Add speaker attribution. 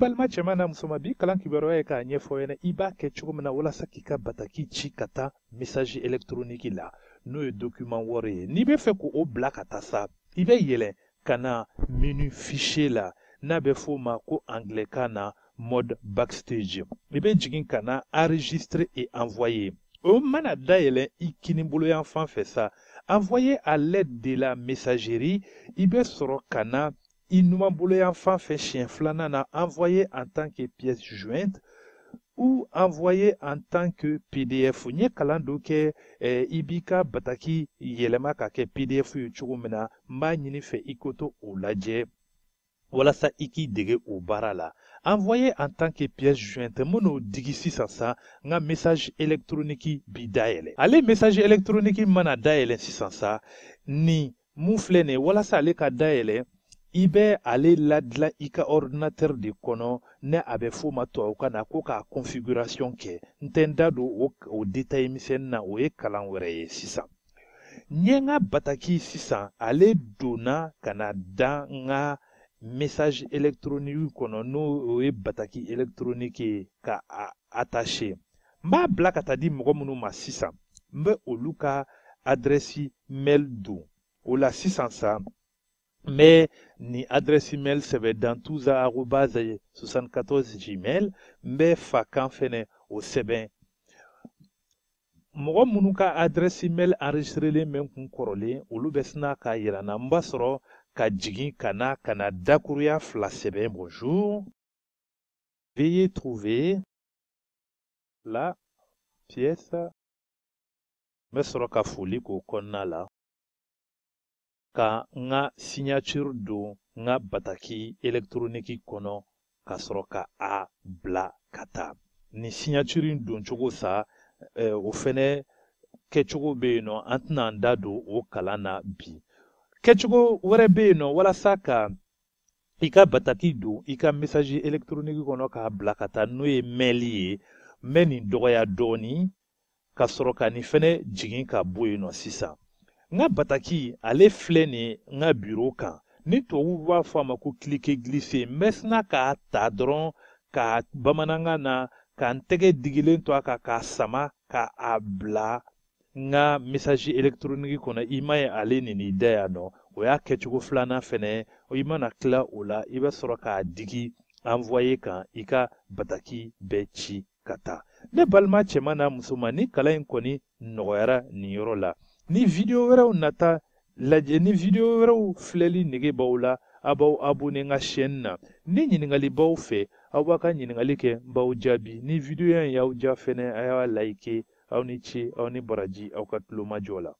Speaker 1: balima cɛman na musoman bi kalan kibaruya ye k'a ɲɛfɔ ɲɛna i b'a kɛ cogo min na walasa k'i ka bataki ci ka taa misaji elektroniki la n'o ye dokuman wɔri ye n'i bɛ fɛ k'o bila ka taa sa i bɛ yɛlɛ ka na menu fichier la n'a bɛ f'o ma ko angilɛkan na mode backstage i bɛ jigin ka na enregistre et envoyer o mana dayɛlɛ i kiniboloyan fan fɛ sa envoyer à l'aide de la messagerie i bɛ sɔrɔ ka na nous numanboloyan enfant enfin chien flanana flanana envoyé en tant que pièce jointe ou envoyé en tant que pdf ou kalando ke eh, bataki yelema kake pdf ou cogo min na n ikoto ou fɛ i ko to walasa dege envoyé en tant que pièce jointe mono digi sisan sa nga message électronique bi dayɛlɛ ale message électronique mana dayɛlɛ ni sa ni voilà ça nin ye walasa ale i bɛ ale ladilan i ka ordinateur de kɔnɔ ne a bɛ f'o ma tubabukan na ko k'a configuration kɛ n tɛ n da don o o détail misɛnnin na o ye kalan wɛrɛ ye sisan n ye n ka bataki sisan ale donna ka na da n ka message électronique kɔnɔ n'o o ye bataki électronique ye ka a attaché n b'a bila ka taa di mɔgɔ minnu ma sisan n bɛ olu ka adrɛsi mail don o la sisan sa mais nin adresse email sɛbɛ dantuza arobase 74 gmail n bɛ fa kan fɛnɛ o sɛbɛn mɔgɔ minnu ka adrɛsi mail enregistrelen bɛ kun kɔrɔlen olu bɛ sina k'a yira n na n b'a sɔrɔ ka jigin ka na ka na dakuruya fila sɛbɛn bonjour veuillez trouver la pièce n bɛ sɔrɔ ka foli k'o kɔnɔna la ka n ka signature don n ka bataki électronique kɔnɔ ka sɔrɔ ka a bila ka taa nin signature in don cogo sa eh, o fɛnɛ kɛcogo bɛ yen nɔ an tɛna an da don o kalan na bi kɛcogo wɛrɛ bɛ yen nɔ walasa ka i ka bataki don i ka message électronique kɔnɔ k'a bila ka taa n'o ye mɛnli ye n bɛ nin dɔgɔya dɔɔnin ka sɔrɔ ka nin fɛnɛ jigin ka bɔ yen nɔ sisan n ka bataki ale filɛ nin n ka biro kan ni tubabu b'a fɔ a ma ko kilike gilife n bɛ sina k'a ta dɔrɔn ka bamanankan na ka n tɛgɛ digilen to a kan k'a sama ka a bila n ka misaji elektroniki kɔnɔ i ma ye ale nin da yan nɔ o y'a kɛcogo filanan fɛnɛ i mana kila o la i bɛ sɔrɔ k'a digi anvoye kan i ka bataki bɛɛ ci ka taa ne balima cɛma n'a musoma ni kalan yi kɔni nɔgɔyara nin yɔrɔ la ni video wɛrɛw nata lajɛ ni video wɛrɛw filɛli nege b'aw la a b'aw abone n ka chaîne na ni ɲininkali b'aw fɛ aw b'a ka ɲiningali kɛ n b'aw jaabi ni video y'aw ja fɛnɛ a y'a like aw ni ce aw ni baraji aw ka tulomajɔ la